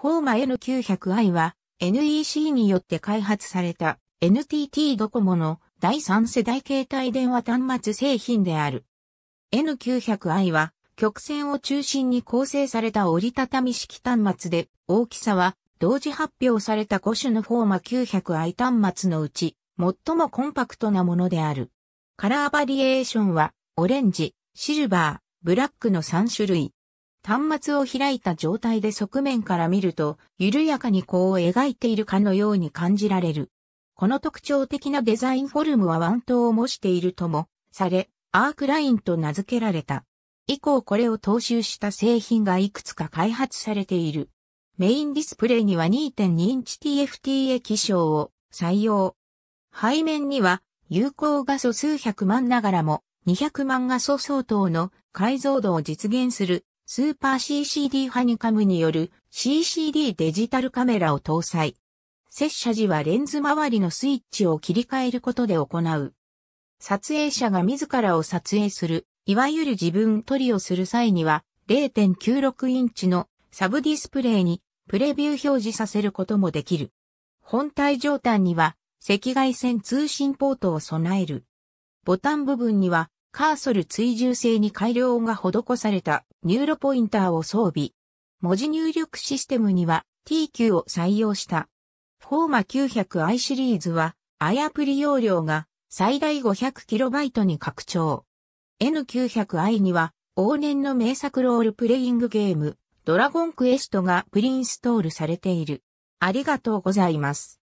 フォーマ N900i は NEC によって開発された NTT ドコモの第3世代携帯電話端末製品である。N900i は曲線を中心に構成された折りたたみ式端末で大きさは同時発表された5種のフォーマ 900i 端末のうち最もコンパクトなものである。カラーバリエーションはオレンジ、シルバー、ブラックの3種類。端末を開いた状態で側面から見ると、緩やかに弧を描いているかのように感じられる。この特徴的なデザインフォルムはワントを模しているとも、され、アークラインと名付けられた。以降これを踏襲した製品がいくつか開発されている。メインディスプレイには2.2インチ TFT 液晶を採用。背面には有効画素数百万ながらも200万画素相当の解像度を実現するスーパー CCD ハニカムによる CCD デジタルカメラを搭載。接写時はレンズ周りのスイッチを切り替えることで行う。撮影者が自らを撮影する、いわゆる自分撮りをする際には0.96インチのサブディスプレイにプレビュー表示させることもできる。本体上端には赤外線通信ポートを備える。ボタン部分にはカーソル追従性に改良が施されたニューロポインターを装備。文字入力システムには TQ を採用した。フォーマ 900i シリーズはイアプリ容量が最大 500KB に拡張。N900i には往年の名作ロールプレイングゲームドラゴンクエストがプリインストールされている。ありがとうございます。